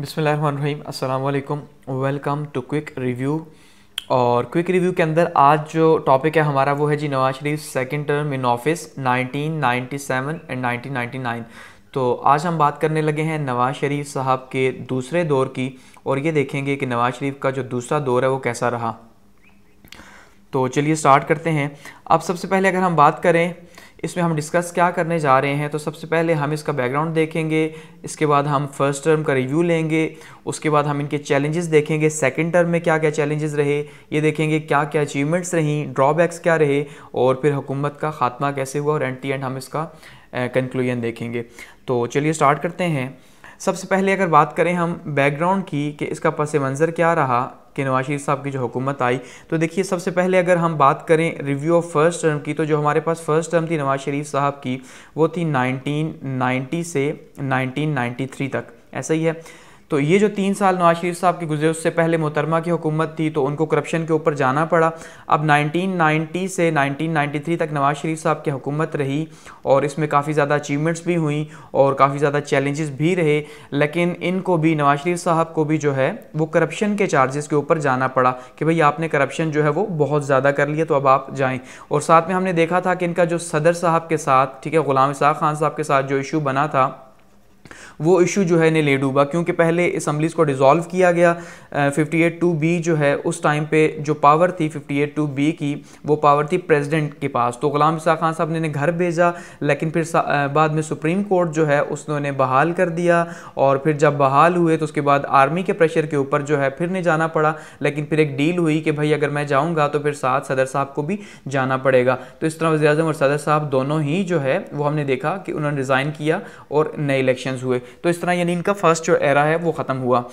बिसमीम अल्लाम welcome to quick review और क्विक रिव्यू के अंदर आज जो टॉपिक है हमारा वो है जी Nawaz Sharif second term in office 1997 and 1999 तो आज हम बात करने लगे हैं नवाज शरीफ साहब के दूसरे दौर की और ये देखेंगे कि नवाज शरीफ का जो दूसरा दौर है वो कैसा रहा तो चलिए स्टार्ट करते हैं अब सबसे पहले अगर हम बात करें इसमें हम डिस्कस क्या करने जा रहे हैं तो सबसे पहले हम इसका बैकग्राउंड देखेंगे इसके बाद हम फर्स्ट टर्म का रिव्यू लेंगे उसके बाद हम इनके चैलेंजेस देखेंगे सेकंड टर्म में क्या क्या चैलेंजेस रहे ये देखेंगे क्या क्या अचीवमेंट्स रहीं ड्रॉबैक्स क्या रहे और फिर हुकूमत का खात्मा कैसे हुआ और एंड टी एंड हम इसका कंक्लूजन देखेंगे तो चलिए स्टार्ट करते हैं सबसे पहले अगर बात करें हम बैकग्राउंड की कि इसका पस मंज़र क्या रहा कि नवाज शरीफ साहब की जो हुकूमत आई तो देखिए सबसे पहले अगर हम बात करें रिव्यू ऑफ फर्स्ट टर्म की तो जो हमारे पास फर्स्ट टर्म थी नवाज शरीफ साहब की वो थी 1990 से 1993 तक ऐसा ही है तो ये जो तीन साल नवाज शरीफ साहब के गुजरे उससे पहले मोहतरमा की हुकूमत थी तो उनको करप्शन के ऊपर जाना पड़ा अब 1990 से 1993 तक नवाज शरीफ साहब की हुकूमत रही और इसमें काफ़ी ज़्यादा अचीवमेंट्स भी हुई और काफ़ी ज़्यादा चैलेंजेस भी रहे लेकिन इनको भी नवाज शरीफ साहब को भी जो है वो करप्शन के चार्जेस के ऊपर जाना पड़ा कि भाई आपने करप्शन जो है वो बहुत ज़्यादा कर लिया तो अब आप जाएँ और साथ में हमने देखा था कि इनका जो सदर साहब के साथ ठीक है ग़ुलाम इसाक खान साहब के साथ जो इशू बना था वो इशू जो है ने ले डूबा क्योंकि पहले असम्बलीज को डिज़ोल्व किया गया फिफ्टी एट टू बी जो है उस टाइम पे जो पावर थी फिफ्टी एट टू बी की वो पावर थी प्रेसिडेंट के पास तो गुलाम इसा खान साहब ने इन्हें घर भेजा लेकिन फिर बाद में सुप्रीम कोर्ट जो है उसने उन्हें बहाल कर दिया और फिर जब बहाल हुए तो उसके बाद आर्मी के प्रेशर के ऊपर जो है फिर नहीं जाना पड़ा लेकिन फिर एक डील हुई कि भाई अगर मैं जाऊँगा तो फिर साथ सदर साहब को भी जाना पड़ेगा तो इस तरह वजी अजम और सदर साहब दोनों ही जो है वो हमने देखा कि उन्होंने रिज़ाइन किया और नए इलेक्शन हुए तो इस तरह यानी इनका फर्स्ट जो एरा है वो ख़त्म हुआ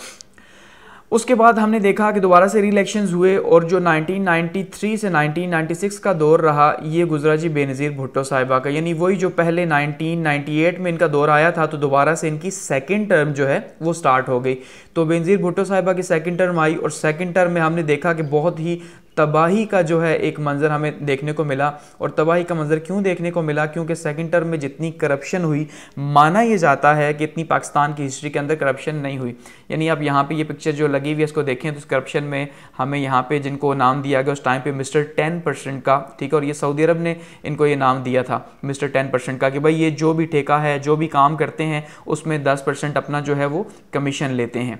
उसके बाद हमने देखा कि दोबारा से री हुए और जो 1993 से 1996 का दौर रहा ये गुजरा जी बेनज़ीर भुट्टो साहिबा का यानी वही जो पहले 1998 में इनका दौर आया था तो दोबारा से इनकी सेकंड टर्म जो है वो स्टार्ट हो गई तो बेनज़ीर भुट्टो साहिबा की सेकंड टर्म आई और सेकंड टर्म में हमने देखा कि बहुत ही तबाही का जो है एक मंज़र हमें देखने को मिला और तबाही का मंज़र क्यों देखने को मिला क्योंकि सेकंड टर्म में जितनी करप्शन हुई माना यह जाता है कि इतनी पाकिस्तान की हिस्ट्री के अंदर करप्शन नहीं हुई यानी आप यहाँ पे ये पिक्चर जो लगी हुई है इसको देखें तो उस करप्शन में हमें यहाँ पे जिनको नाम दिया गया उस टाइम पे मिस्टर टेन परसेंट का ठीक है और ये सऊदी अरब ने इनको ये नाम दिया था मिस्टर टेन परसेंट का कि भाई ये जो भी ठेका है जो भी काम करते हैं उसमें दस परसेंट अपना जो है वो कमीशन लेते हैं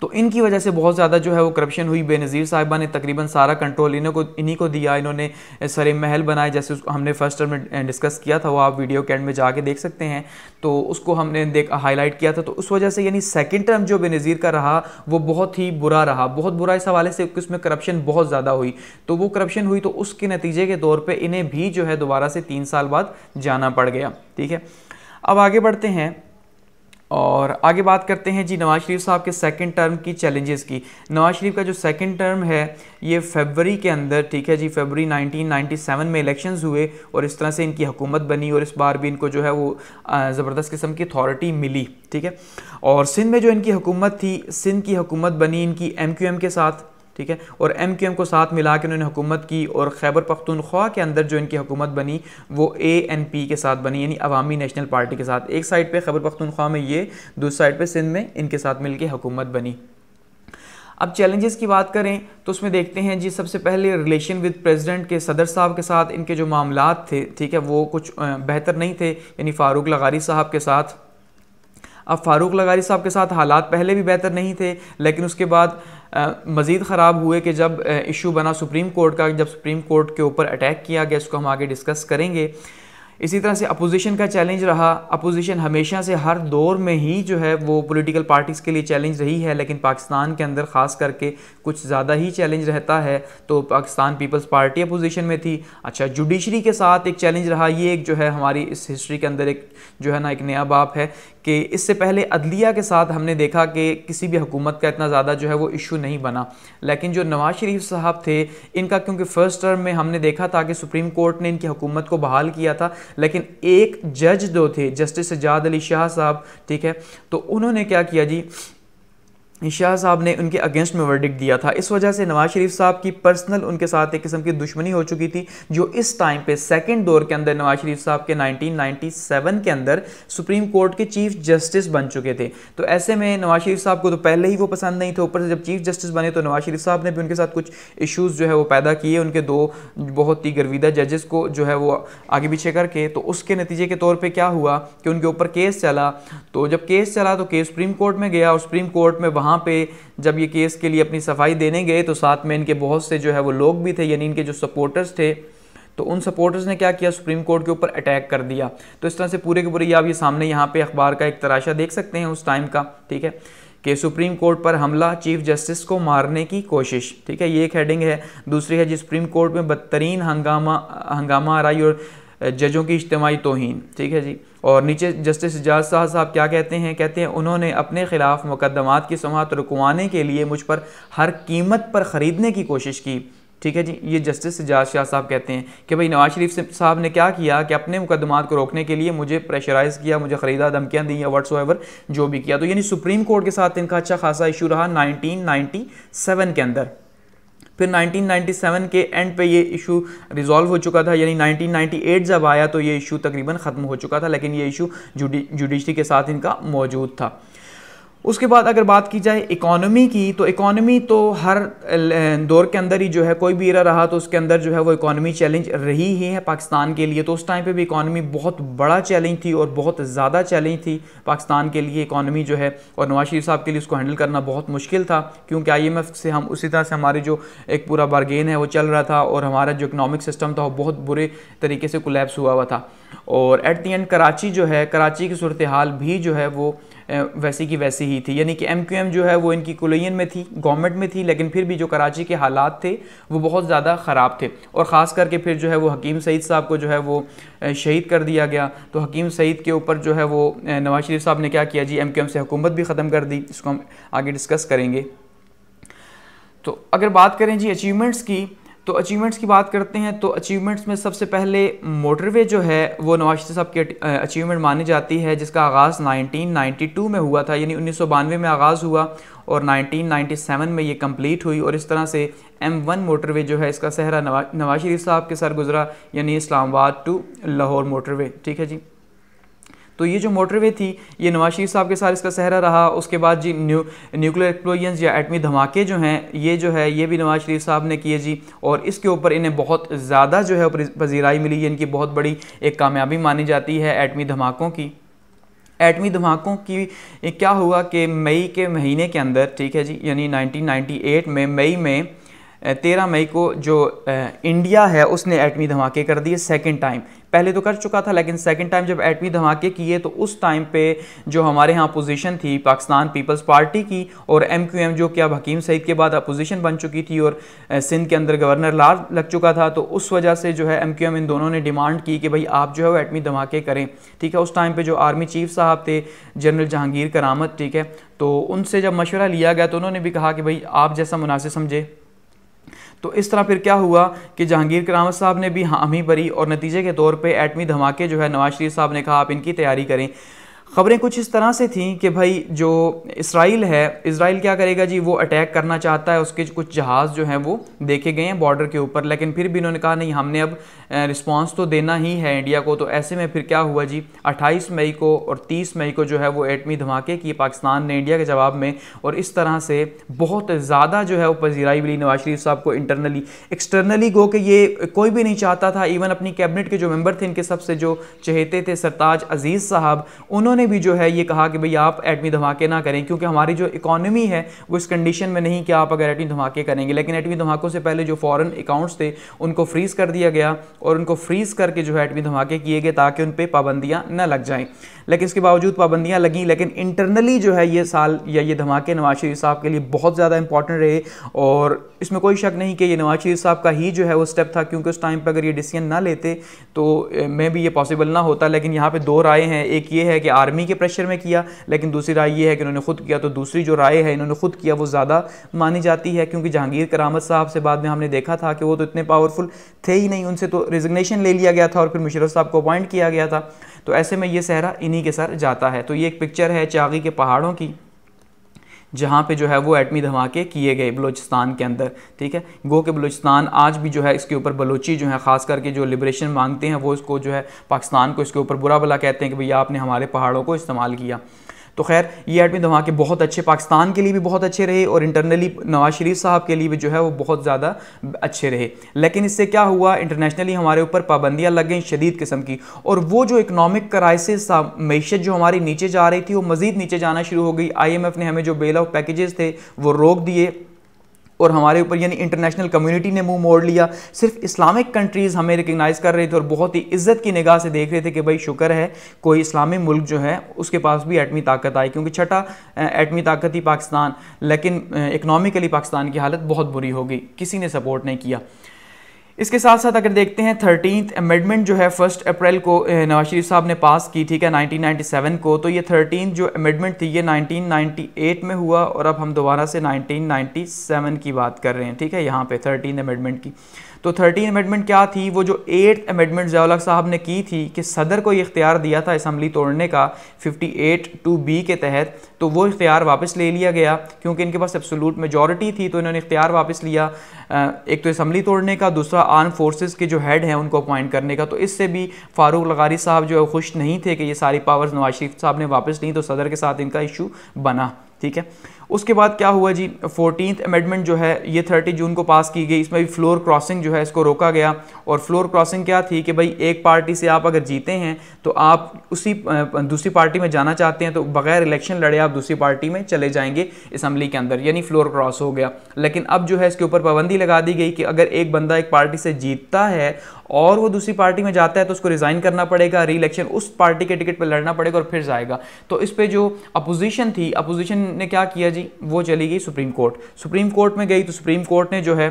तो इनकी वजह से बहुत ज़्यादा जो है वो करप्शन हुई बेनज़ीर साहिबा ने तकरीबन सारा कंट्रोल इन्हों को इन्हीं को दिया इन्होंने सरे महल बनाए जैसे उसको हमने फर्स्ट टर्म में डिस्कस किया था वो आप वीडियो के एंड में जाके देख सकते हैं तो उसको हमने देख हाईलाइट किया था तो उस वजह से यानी सेकेंड टर्म जो बेनज़ीर का रहा वो बहुत ही बुरा रहा बहुत बुरा इस हवाले से उसमें करप्शन बहुत ज़्यादा हुई तो वो करप्शन हुई तो उसके नतीजे के तौर पर इन्हें भी जो है दोबारा से तीन साल बाद जाना पड़ गया ठीक है अब आगे बढ़ते हैं और आगे बात करते हैं जी नवाज शरीफ साहब के सेकंड टर्म की चैलेंजेस की नवाज शरीफ का जो सेकंड टर्म है ये फरवरी के अंदर ठीक है जी फरवरी 1997 में इलेक्शंस हुए और इस तरह से इनकी हुकूमत बनी और इस बार भी इनको जो है वो ज़बरदस्त किस्म की अथॉरिटी मिली ठीक है और सिंध में जो इनकी हुकूमत थी सिंध की हुकूमत बनी इनकी एम के साथ ठीक है और एम क्यू एम को साथ मिला के उन्होंने हुकूमत की और खैबर पख्तूनख्वा के अंदर जो इनकी हुकूमत बनी वो ए एन पी के साथ बनी यानी अवामी नेशनल पार्टी के साथ एक साइड पर खैबर पख्तूनख्वा में ये दूसरी साइड पर सिंध में इनके साथ मिल के हुकूमत बनी अब चैलेंजेस की बात करें तो उसमें देखते हैं जी सबसे पहले रिलेशन विद प्रेसिडेंट के सदर साहब के साथ इनके जो मामला थे ठीक है वो कुछ बेहतर नहीं थे यानी फ़ारूक लगारी साहब के साथ अब फारूक लगारी साहब के साथ हालात पहले भी बेहतर नहीं थे लेकिन उसके बाद मज़ीद ख़राब हुए कि जब इशू बना सुप्रीम कोर्ट का जब सुप्रीम कोर्ट के ऊपर अटैक किया गया इसको हम आगे डिस्कस करेंगे इसी तरह से अपोजिशन का चैलेंज रहा अपोजिशन हमेशा से हर दौर में ही जो है वो पॉलिटिकल पार्टीज़ के लिए चैलेंज रही है लेकिन पाकिस्तान के अंदर ख़ास करके कुछ ज़्यादा ही चैलेंज रहता है तो पाकिस्तान पीपल्स पार्टी अपोजिशन में थी अच्छा जुडिशरी के साथ एक चैलेंज रहा ये एक जो है हमारी इस हिस्ट्री के अंदर एक जो है ना एक नया बाप है कि इससे पहले अदलिया के साथ हमने देखा कि किसी भी हुकूमत का इतना ज़्यादा जो है वो इशू नहीं बना लेकिन जो नवाज़ शरीफ साहब थे इनका क्योंकि फ़र्स्ट टर्म में हमने देखा था कि सुप्रीम कोर्ट ने इनकी हुकूमत को बहाल किया था लेकिन एक जज जो थे जस्टिस सजाद अली शाह साहब ठीक है तो उन्होंने क्या किया जी शाह साहब ने उनके अगेंस्ट में वर्डिक दिया था इस वजह से नवाज शरीफ साहब की पर्सनल उनके साथ एक किस्म की दुश्मनी हो चुकी थी जो इस टाइम पे सेकंड दौर के अंदर नवाज शरीफ साहब के 1997 के अंदर सुप्रीम कोर्ट के चीफ जस्टिस बन चुके थे तो ऐसे में नवाज शरीफ साहब को तो पहले ही वो पसंद नहीं थे ऊपर से जब चीफ जस्टिस बने तो नवाज शरीफ साहब ने भी उनके साथ कुछ इशूज़ जो है वो पैदा किए उनके दो बहुत ही गर्विदा जजेस को जो है वो आगे पीछे करके तो उसके नतीजे के तौर पर क्या हुआ कि उनके ऊपर केस चला तो जब केस चला तो केस सुप्रीम कोर्ट में गया और सुप्रीम कोर्ट में वहाँ पे जब ये केस के लिए अपनी सफाई देने गए तो साथ में इनके बहुत से जो है वो लोग भी थे यानी इनके जो सपोर्टर्स थे तो उन सपोर्टर्स ने क्या किया सुप्रीम कोर्ट के ऊपर अटैक कर दिया तो इस तरह से पूरे के पूरे आप ये सामने यहाँ पे अखबार का एक तराशा देख सकते हैं उस टाइम का ठीक है कि सुप्रीम कोर्ट पर हमला चीफ जस्टिस को मारने की कोशिश ठीक है ये एक हेडिंग है दूसरी है जी सुप्रीम कोर्ट में बदतरीन हंगामा हंगामा आ रही और जजों की इज्तमाही तोहन ठीक है जी और नीचे जस्टिस एजाज शाह साहब क्या कहते हैं कहते हैं उन्होंने अपने ख़िलाफ़ मुकदमात की समात रुकवाने के लिए मुझ पर हर कीमत पर ख़रीदने की कोशिश की ठीक है जी ये जस्टिस एजाज शाह साहब कहते हैं कि भाई नवाज शरीफ साहब ने क्या किया कि अपने मुकदमात को रोकने के लिए मुझे प्रेशराइज़ किया मुझे ख़रीदा धमकियाँ दी या वट्स ओवर जो भी किया तो यानी सुप्रीम कोर्ट के साथ इनका अच्छा खासा इशू रहा नाइनटीन के अंदर फिर 1997 के एंड पे ये इशू रिजॉल्व हो चुका था यानी 1998 जब आया तो ये इशू तकरीबन ख़त्म हो चुका था लेकिन ये इशू जुडिशरी के साथ इनका मौजूद था उसके बाद अगर बात की जाए इकोनॉमी की तो इकोनॉमी तो हर दौर के अंदर ही जो है कोई भी एरा रहा तो उसके अंदर जो है वो इकोनॉमी चैलेंज रही ही है पाकिस्तान के लिए तो उस टाइम पे भी इकोनॉमी बहुत बड़ा चैलेंज थी और बहुत ज़्यादा चैलेंज थी पाकिस्तान के लिए इकोनॉमी जो है और नवाज शरीफ साहब के लिए उसको हैंडल करना बहुत मुश्किल था क्योंकि आई से हम उसी तरह से हमारे जो एक पूरा बारगेन है वो चल रहा था और हमारा जो इकनॉमिक सिस्टम था वो बहुत बुरे तरीके से कोलेप्स हुआ हुआ था और एट दी एंड कराची जो है कराची की सूरत हाल भी जो है वो वैसी की वैसी ही थी यानी कि एम क्यू एम जो है वो इनकी कुलैन में थी गवर्नमेंट में थी लेकिन फिर भी जो कराची के हालात थे वो बहुत ज़्यादा ख़राब थे और ख़ास करके फिर जो है वो हकीम सईद साहब को जो है वो शहीद कर दिया गया तो हकीम सईद के ऊपर जो है वो नवाज शरीफ साहब ने क्या किया जी एम क्यू एम से हुकूमत भी ख़त्म कर दी इसको हम आगे डिस्कस करेंगे तो अगर बात करें जी अचीवमेंट्स की तो अचीवमेंट्स की बात करते हैं तो अचीवमेंट्स में सबसे पहले मोटरवे जो है वो नवाज शरीफ साहब की अचीवमेंट मानी जाती है जिसका आगाज़ 1992 में हुआ था यानी उन्नीस में आगाज़ हुआ और 1997 में ये कंप्लीट हुई और इस तरह से M1 मोटरवे जो है इसका सहरा नवाज शरीफ साहब के सर गुज़रा यानी इस्लामाबाद टू लाहौर मोटरवे ठीक है जी तो ये जो मोटरवे थी ये नवाज शरीफ साहब के साथ इसका सहरा रहा उसके बाद जी न्यू न्यूक्लियर एक्सप्लोजन्स या एटमी धमाके जो हैं ये जो है ये भी नवाज शरीफ साहब ने किए जी और इसके ऊपर इन्हें बहुत ज़्यादा जो है पजीराई मिली है इनकी बहुत बड़ी एक कामयाबी मानी जाती है एटमी धमाकों की एटमी धमाकों की क्या हुआ कि मई के महीने के अंदर ठीक है जी यानी नाइनटीन में मई में तेरह मई को जो इंडिया है उसने एटमी धमाके कर दिए सेकेंड टाइम पहले तो कर चुका था लेकिन सेकेंड टाइम जब एटमी धमाके किए तो उस टाइम पे जो हमारे यहाँ अपोजिशन थी पाकिस्तान पीपल्स पार्टी की और एमक्यूएम जो कि अब हकीम सईद के बाद अपोजिशन बन चुकी थी और सिंध के अंदर गवर्नर लाल लग चुका था तो उस वजह से जो है एमक्यूएम इन दोनों ने डिमांड की कि भाई आप जो है वो एटमी धमाके करें ठीक है उस टाइम पर जो आर्मी चीफ साहब थे जनरल जहांगीर करामत ठीक है तो उनसे जब मशवरा लिया गया तो उन्होंने भी कहा कि भाई आप जैसा मुनासिब समझे तो इस तरह फिर क्या हुआ कि जहांगीर करामत साहब ने भी हामी भरी और नतीजे के तौर पर एटमी धमाके जो है नवाज शरीफ साहब ने कहा आप इनकी तैयारी करें खबरें कुछ इस तरह से थीं कि भाई जो इसराइल है इसराइल क्या करेगा जी वो अटैक करना चाहता है उसके कुछ जहाज़ जो हैं वो देखे गए हैं बॉर्डर के ऊपर लेकिन फिर भी इन्होंने कहा नहीं हमने अब रिस्पांस तो देना ही है इंडिया को तो ऐसे में फिर क्या हुआ जी 28 मई को और 30 मई को जो है वो एटमी धमाके किए पाकिस्तान ने इंडिया के जवाब में और इस तरह से बहुत ज़्यादा जो है वो पजीराई मिली नवाज शरीफ साहब को इंटरनली एक्सटर्नली गो कि ये कोई भी नहीं चाहता था इवन अपनी कैबिनेट के जो मेम्बर थे इनके सबसे जो चहेते थे सरताज अजीज़ साहब उन्होंने भी जो है ये कहा कि भाई आप एटमी धमाके ना करें क्योंकि हमारी जो इकॉनमी है वो इस कंडीशन में नहीं कि आप अगर एटमी धमाके करेंगे लेकिन एटमी धमाकों से पहले जो फ़ॉरन अकाउंट्स थे उनको फ्रीज़ कर दिया गया और उनको फ्रीज करके जो है एटमी धमाके किए गए ताकि उन पर पाबंदियाँ न लग जाएँ लेकिन इसके बावजूद पाबंदियाँ लगें लेकिन इंटरनली जो है ये साल या ये धमाके नवाज शरीफ साहब के लिए बहुत ज़्यादा इंपॉर्टेंट रहे और इसमें कोई शक नहीं कि ये नवाज शरीफ साहब का ही जो है वो स्टेप था क्योंकि उस टाइम पर अगर ये डिसीजन ना लेते तो मे भी ये पॉसिबल ना होता लेकिन यहाँ पर दो राय हैं एक ये है कि आर्मी के प्रेशर में किया लेकिन दूसरी राय ये है कि उन्होंने खुद किया तो दूसरी जो राय है इन्होंने खुद किया वो ज़्यादा मानी जाती है क्योंकि जहांगीर करामत साहब से बाद में हमने देखा था कि वो तो इतने पावरफुल थे ही नहीं उनसे तो रिजिग्नेशन ले लिया गया था और फिर मुशरफ साहब को अपॉइंट किया गया था तो ऐसे में ये सहरा इन्हीं के सर जाता है तो ये एक पिक्चर है चागी के पहाड़ों की जहाँ पे जो है वो एटमी धमाके किए गए बलूचिस्तान के अंदर ठीक है गो के बलूचिस्तान आज भी जो है इसके ऊपर बलोची जो है ख़ास करके जो लिब्रेशन मांगते हैं वो इसको जो है पाकिस्तान को इसके ऊपर बुरा भला कहते हैं कि भैया आपने हमारे पहाड़ों को इस्तेमाल किया तो खैर ये एटमी धमाके बहुत अच्छे पाकिस्तान के लिए भी बहुत अच्छे रहे और इंटरनली नवाज शरीफ साहब के लिए भी जो है वो बहुत ज़्यादा अच्छे रहे लेकिन इससे क्या हुआ इंटरनेशनली हमारे ऊपर पाबंदियाँ लग गई शदीद किस्म की और वो जो इकनॉमिक क्राइसिस था मीशत जो हमारी नीचे जा रही थी वो मज़ीद नीचे जाना शुरू हो गई आई ने हमें जो बेल ऑफ पैकेजेस थे वो रोक दिए और हमारे ऊपर यानी इंटरनेशनल कम्युनिटी ने मुंह मोड़ लिया सिर्फ इस्लामिक कंट्रीज़ हमें रिकग्नाइज़ कर रही थी और बहुत ही इज्जत की निगाह से देख रहे थे कि भाई शुक्र है कोई इस्लामी मुल्क जो है उसके पास भी एटमी ताकत आई क्योंकि छठा एटमी ताकत ही पाकिस्तान लेकिन इकनॉमिकली पाकिस्तान की हालत बहुत बुरी हो गई किसी ने सपोर्ट नहीं किया इसके साथ साथ अगर देखते हैं थर्टीन अमेंडमेंट जो है फर्स्ट अप्रैल को नवाज शरीफ साहब ने पास की ठीक है 1997 को तो ये थर्टीन जो अमेंडमेंट थी ये 1998 में हुआ और अब हम दोबारा से 1997 की बात कर रहे हैं ठीक है यहाँ पे थर्टीन अमेंडमेंट की तो थर्टीन अमेंडमेंट क्या थी वो जो एट्थ अमेंडमेंट जयाल साहब ने की थी कि सदर को इख्तियार दिया था इसम्बली तोड़ने का फिफ्टी एट टू बी के तहत तो वो इख्तियार वापस ले लिया गया क्योंकि इनके पास एब्सोलूट मेजॉरिटी थी तो इन्होंने इख्तियार वापस लिया एक तो इसम्बली तोड़ने का दूसरा आर्म फोर्सेस के जो हेड हैं उनको अपॉइंट करने का तो इससे भी फारूक लगारी साहब जो है खुश नहीं थे कि ये सारी पावर्स नवाज शरीफ साहब ने वापस ली तो सदर के साथ इनका इशू बना ठीक है उसके बाद क्या हुआ जी फोर्टीन अमेंडमेंट जो है ये थर्टी जून को पास की गई इसमें भी फ्लोर क्रॉसिंग जो है इसको रोका गया और फ्लोर क्रॉसिंग क्या थी कि भाई एक पार्टी से आप अगर जीते हैं तो आप उसी दूसरी पार्टी में जाना चाहते हैं तो बगैर इलेक्शन लड़े आप दूसरी पार्टी में चले जाएंगे असम्बली के अंदर यानी फ्लोर क्रॉस हो गया लेकिन अब जो है इसके ऊपर पाबंदी लगा दी गई कि अगर एक बंदा एक पार्टी से जीतता है और वो दूसरी पार्टी में जाता है तो उसको रिज़ाइन करना पड़ेगा री इलेक्शन उस पार्टी के टिकट पर लड़ना पड़ेगा और फिर जाएगा तो इस पर जो अपोजिशन थी अपोजिशन ने क्या किया जी वो चली गई सुप्रीम कोर्ट सुप्रीम कोर्ट में गई तो सुप्रीम कोर्ट ने जो है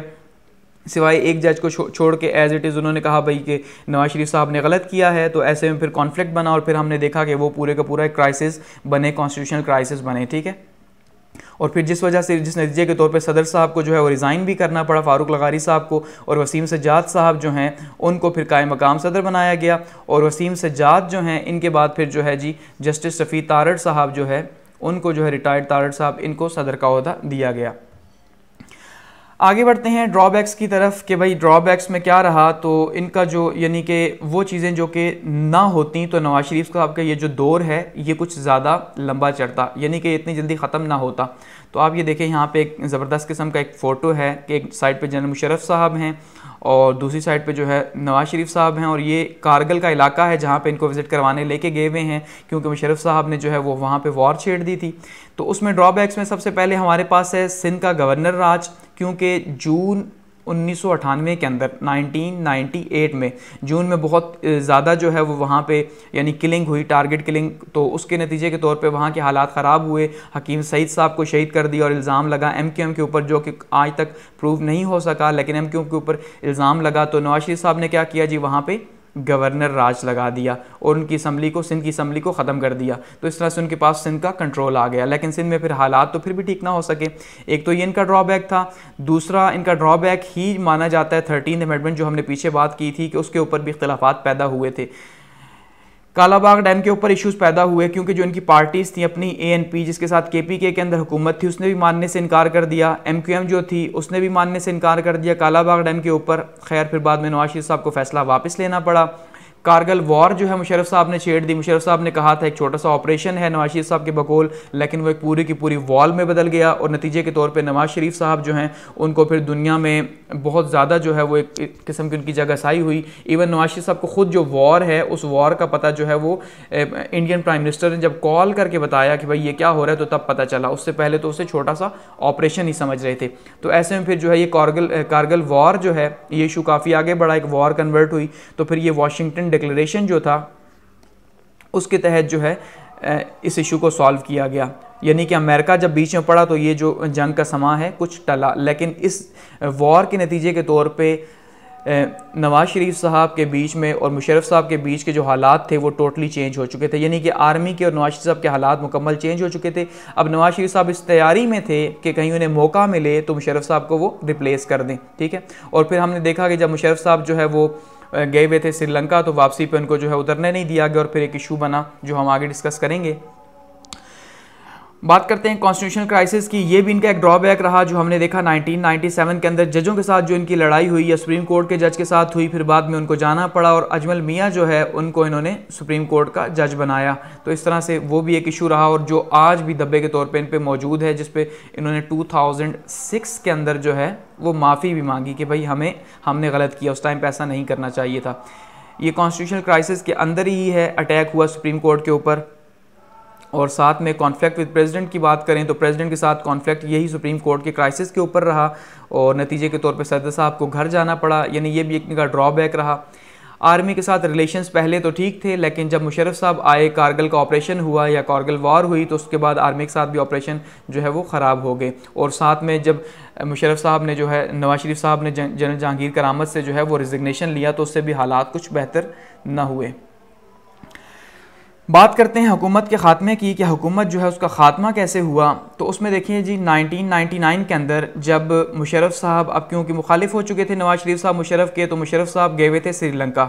सिवाय एक जज को छोड़ के एज इट इज़ उन्होंने कहा भाई कि नवाज शरीफ साहब ने गलत किया है तो ऐसे में फिर कॉन्फ्लिक्ट बना और फिर हमने देखा कि वो पूरे का पूरा क्राइसिस बने कॉन्स्टिट्यूशनल क्राइसिस बने ठीक है और फिर जिस वजह से जिस नतीजे के तौर पर सदर साहब को जो है वो रिज़ाइन भी करना पड़ा फ़ारूक लगारी साहब को और वसीम सजाद साहब जो हैं उनको फिर कायम मकाम सदर बनाया गया और वसीम सजाद जो हैं इनके बाद फिर जो है जी जस्टिस शफ़ी तारड़ साहब जो है उनको जो है रिटायर्ड तारड़ साहब इनको सदर का अहदा दिया गया आगे बढ़ते हैं ड्रॉबैक्स की तरफ कि भाई ड्रॉबैक्स में क्या रहा तो इनका जो यानी कि वो चीज़ें जो कि ना होती तो नवाज़ शरीफ साहब का ये जो दौर है ये कुछ ज़्यादा लंबा चढ़ता यानी कि इतनी जल्दी ख़त्म ना होता तो आप ये देखें यहाँ पे एक ज़बरदस्त किस्म का एक फ़ोटो है कि एक साइड पे जनरल मुशरफ साहब हैं और दूसरी साइड पे जो है नवाज़ शरीफ साहब हैं और ये कारगिल का इलाका है जहाँ पे इनको विज़िट करवाने लेके गए हुए हैं क्योंकि मुशरफ साहब ने जो है वो वहाँ पे वॉर छेड़ दी थी तो उसमें ड्रॉबैक्स में सबसे पहले हमारे पास है सिंध का गवर्नर राज क्योंकि जून उन्नीस के अंदर 1998 में जून में बहुत ज़्यादा जो है वो वहाँ पे यानी किलिंग हुई टारगेट किलिंग तो उसके नतीजे के तौर पे वहाँ के हालात ख़राब हुए हकीम सईद साहब को शहीद कर दिया और इल्ज़ाम लगा एम क्यू एम के ऊपर जो कि आज तक प्रूव नहीं हो सका लेकिन एम के ऊपर इल्ज़ाम लगा तो नवाज शरीफ साहब ने क्या किया जी वहाँ पर गवर्नर राज लगा दिया और उनकी असम्बली को सिंध की असम्बली को ख़त्म कर दिया तो इस तरह से उनके पास सिंध का कंट्रोल आ गया लेकिन सिंध में फिर हालात तो फिर भी ठीक ना हो सके एक तो ये इनका ड्रॉबैक था दूसरा इनका ड्रॉबैक ही माना जाता है थर्टीन अमेंडमेंट जो हमने पीछे बात की थी कि उसके ऊपर भी इख्लाफा पैदा हुए थे कालाबाग डैम के ऊपर इश्यूज पैदा हुए क्योंकि जो इनकी पार्टीज थी अपनी एएनपी जिसके साथ केपीके के अंदर हुकूमत थी उसने भी मानने से इनकार कर दिया एमक्यूएम जो थी उसने भी मानने से इनकार कर दिया कालाबाग डैम के ऊपर खैर फिर बाद में नवाज शरीफ साहब को फैसला वापस लेना पड़ा कारगिल वॉर जो है मुशरफ साहब ने छेड़ दी मुशरफ साहब ने कहा था एक छोटा सा ऑपरेशन है नवाज शरीफ साहब के बकोल लेकिन वो एक पूरी की पूरी वॉल में बदल गया और नतीजे के तौर पर नवाज शरीफ साहब जो हैं उनको फिर दुनिया में बहुत ज़्यादा जो है वो एक किस्म की उनकी जगहसाई हुई इवन नवाज शरीफ साहब को खुद जो वॉर है उस वॉर का पता जो है वो इंडियन प्राइम मिनिस्टर ने जब कॉल करके बताया कि भाई ये क्या हो रहा है तो तब पता चला उससे पहले तो उसे छोटा सा ऑपरेशन ही समझ रहे थे तो ऐसे में फिर जो है ये कारगिल कारगिल वॉर जो है ये इशू काफ़ी आगे बढ़ा एक वॉर कन्वर्ट हुई तो फिर ये वॉशिंगटन डिक्लेरेशन जो था उसके तहत जो है इस इशू को सॉल्व किया गया यानी कि अमेरिका जब बीच में पड़ा तो ये जो जंग का समा है कुछ टला लेकिन इस वॉर के नतीजे के तौर पे नवाज शरीफ साहब के बीच में और मुशरफ साहब के बीच के जो हालात थे वो टोटली चेंज हो चुके थे यानी कि आर्मी के और नवाज शरीफ साहब के हालात मुकम्मल चेंज हो चुके थे अब नवाज शरीफ साहब इस तैयारी में थे कि कहीं उन्हें मौका मिले तो मुशरफ साहब को वो रिप्लेस कर दें ठीक है और फिर हमने देखा कि जब मुशरफ साहब जो है वो गए हुए थे श्रीलंका तो वापसी पे उनको जो है उतरने नहीं दिया गया और फिर एक इशू बना जो हम आगे डिस्कस करेंगे बात करते हैं कॉन्स्टिट्यूशनल क्राइसिस की ये भी इनका एक ड्रॉबैक रहा जो हमने देखा 1997 के अंदर जजों के साथ जो इनकी लड़ाई हुई या सुप्रीम कोर्ट के जज के साथ हुई फिर बाद में उनको जाना पड़ा और अजमल मियाँ जो है उनको इन्होंने सुप्रीम कोर्ट का जज बनाया तो इस तरह से वो भी एक इशू रहा और जो आज भी दब्बे के तौर पर इन पर मौजूद है जिसपे इन्होंने टू के अंदर जो है वो माफ़ी भी मांगी कि भाई हमें हमने गलत किया उस टाइम पर ऐसा नहीं करना चाहिए था ये कॉन्स्टिट्यूशनल क्राइसिस के अंदर ही है अटैक हुआ सुप्रीम कोर्ट के ऊपर और साथ में कॉन्फ्लिक्ट विद प्रेसिडेंट की बात करें तो प्रेसिडेंट के साथ कॉन्फ्लिक्ट यही सुप्रीम कोर्ट के क्राइसिस के ऊपर रहा और नतीजे के तौर पे सदर साहब को घर जाना पड़ा यानी ये भी एक का ड्रॉबैक रहा आर्मी के साथ रिलेशंस पहले तो ठीक थे लेकिन जब मुशरफ साहब आए कारगिल का ऑपरेशन हुआ या कारगिल वार हुई तो उसके बाद आर्मी के साथ भी ऑपरेशन जो है वो ख़राब हो गए और साथ में जब मुशरफ साहब ने जो है नवाज शरीफ साहब ने जनरल जहांगीर करामत से जो है वो रिजिग्नेशन लिया तो उससे भी हालात कुछ बेहतर ना हुए बात करते हैं हुकूमत के ख़ात्मे की कि हुकूमत जो है उसका ख़ात्मा कैसे हुआ तो उसमें देखिए जी 1999 के अंदर जब मुशरफ साहब अब क्योंकि मुखालिफ हो चुके थे नवाज शरीफ साहब मुशरफ के तो मुशरफ साहब गए हुए थे श्रीलंका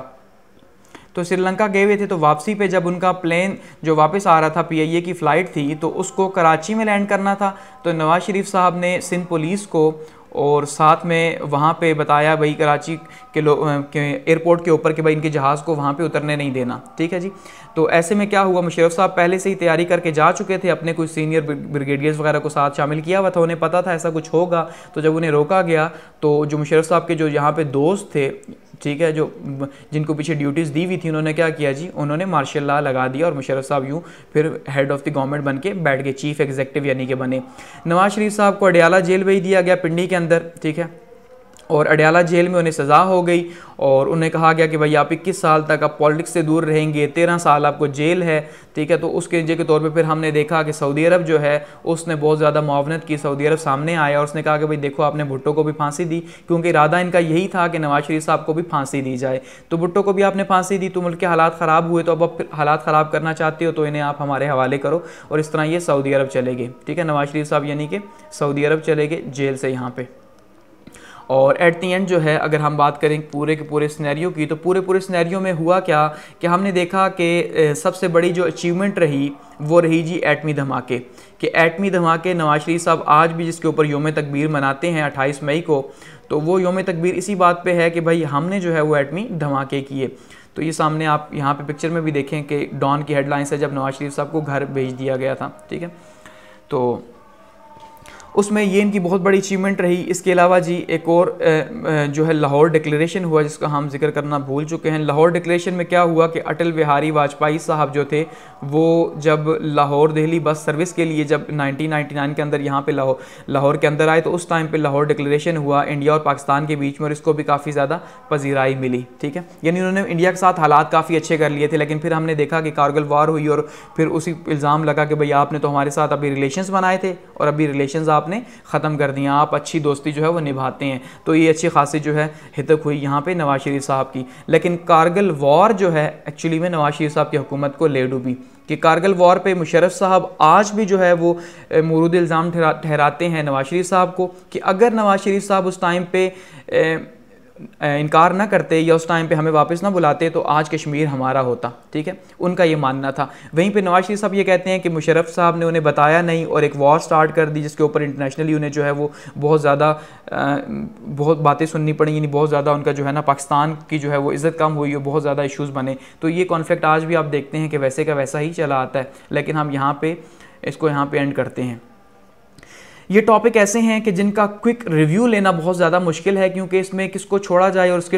तो श्रीलंका गए हुए थे तो वापसी पे जब उनका प्लेन जो वापस आ रहा था पीआईए की फ़्लाइट थी तो उसको कराची में लैंड करना था तो नवाज शरीफ साहब ने सिंध पुलिस को और साथ में वहाँ पे बताया भाई कराची के लोग एयरपोर्ट के ऊपर कि भाई इनके जहाज़ को वहाँ पे उतरने नहीं देना ठीक है जी तो ऐसे में क्या हुआ मुशरफ साहब पहले से ही तैयारी करके जा चुके थे अपने कुछ सीनियर ब्रिगेडियर्स वगैरह को साथ शामिल किया हुआ था उन्हें पता था ऐसा कुछ होगा तो जब उन्हें रोका गया तो जो मुशरफ साहब के जो यहाँ पर दोस्त थे ठीक है जो जिनको पीछे ड्यूटीज़ दी हुई थी उन्होंने क्या किया जी उन्होंने मार्शल लॉ लगा दिया और मुशरफ साहब यूँ फिर हेड ऑफ़ द गवर्नमेंट बन के बैठ गए चीफ एग्जीक्यूटिव यानी कि बने नवाज शरीफ साहब को अडियाला जेल भेज दिया गया पिंडी के अंदर ठीक है और अडयाला जेल में उन्हें सज़ा हो गई और उन्हें कहा गया कि भाई आप इक्कीस साल तक आप पॉलिटिक्स से दूर रहेंगे तेरह साल आपको जेल है ठीक है तो उसके जे के तौर पे फिर हमने देखा कि सऊदी अरब जो है उसने बहुत ज़्यादा मुआवनत की सऊदी अरब सामने आया और उसने कहा कि भाई देखो आपने भुट्टो को भी फांसी दी क्योंकि इरादा इनका यही था कि नवाज शरीफ साहब को भी फांसी दी जाए तो भुट्टो को भी आपने फांसी दी तो मुल्क के हालात ख़राब हुए तो अब आप हालात ख़राब करना चाहते हो तो इन्हें आप हमारे हवाले करो और इस तरह ये सऊदी अरब चले गए ठीक है नवाज शरीफ साहब यानी कि सऊदी अरब चले गए जेल से यहाँ पर और एट दी एंड जो है अगर हम बात करें पूरे के पूरे स्नैरियो की तो पूरे पूरे स्नैरियो में हुआ क्या कि हमने देखा कि सबसे बड़ी जो अचीवमेंट रही वो रही जी एटमी धमाके कि एटमी धमाके नवाज शरीफ साहब आज भी जिसके ऊपर योम तकबीर मनाते हैं अट्ठाईस मई को तो वो योम तकबीर इसी बात पे है कि भाई हमने जो है वो एटमी धमाके किए तो ये सामने आप यहाँ पे पिक्चर में भी देखें कि डॉन की हेडलाइंस है जब नवाज शरीफ साहब को घर भेज दिया गया था ठीक है तो उसमें ये इनकी बहुत बड़ी अचीवमेंट रही इसके अलावा जी एक और जो है लाहौर डिक्लेरेशन हुआ जिसका हम जिक्र करना भूल चुके हैं लाहौर डिक्लेरेशन में क्या हुआ कि अटल बिहारी वाजपेयी साहब जो थे वो जब लाहौर दिल्ली बस सर्विस के लिए जब 1999 के अंदर यहाँ पे लाहौर लाहौर के अंदर आए तो उस टाइम पे लाहौर डिक्लेरेशन हुआ इंडिया और पाकिस्तान के बीच में और इसको भी काफ़ी ज़्यादा पजीराई मिली ठीक है यानी उन्होंने इंडिया के साथ हालात काफ़ी अच्छे कर लिए थे लेकिन फिर हमने देखा कि कारगिल वार हुई और फिर उसी इल्ज़ाम लगा कि भाई आपने तो हमारे साथ अभी रिलेशन बनाए थे और अभी रिलेशन आप आपने ख़त्म कर दिया आप अच्छी दोस्ती जो है वो निभाते हैं तो ये अच्छी खासी जो है हितक हुई यहाँ पर नवाज शरीफ साहब की लेकिन कारगिल वॉर जो है एक्चुअली में नवाज शरीफ साहब की हुकूमत को ले डूबी कि कारगिल वॉर पे मुशरफ साहब आज भी जो है वो मरूद इल्ज़ाम ठहराते हैं नवाज शरीफ साहब को कि अगर नवाज शरीफ साहब उस टाइम पे इनकार ना करते या उस टाइम पे हमें वापस ना बुलाते तो आज कश्मीर हमारा होता ठीक है उनका ये मानना था वहीं पे नवाज शरीफ साहब ये कहते हैं कि मुशरफ साहब ने उन्हें बताया नहीं और एक वॉर स्टार्ट कर दी जिसके ऊपर इंटरनेशनली उन्हें जो है वो बहुत ज़्यादा बहुत बातें सुननी पड़ी यानी बहुत ज़्यादा उनका जो है ना पाकिस्तान की जो है वो इज़्ज़त कम हुई और बहुत ज़्यादा इशूज़ बने तो ये कॉन्फ्लिक्ट आज भी आप देखते हैं कि वैसे का वैसा ही चला आता है लेकिन हम यहाँ पर इसको यहाँ पर एंड करते हैं ये टॉपिक ऐसे हैं कि जिनका क्विक रिव्यू लेना बहुत ज़्यादा मुश्किल है क्योंकि इसमें किसको छोड़ा जाए और उसके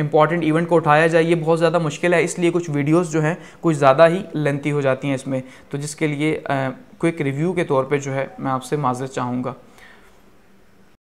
इंपॉर्टेंट इवेंट को उठाया जाए ये बहुत ज़्यादा मुश्किल है इसलिए कुछ वीडियोज़ जो हैं कुछ ज़्यादा ही लेंथी हो जाती हैं इसमें तो जिसके लिए क्विक रिव्यू के तौर पर जो है मैं आपसे माजर चाहूँगा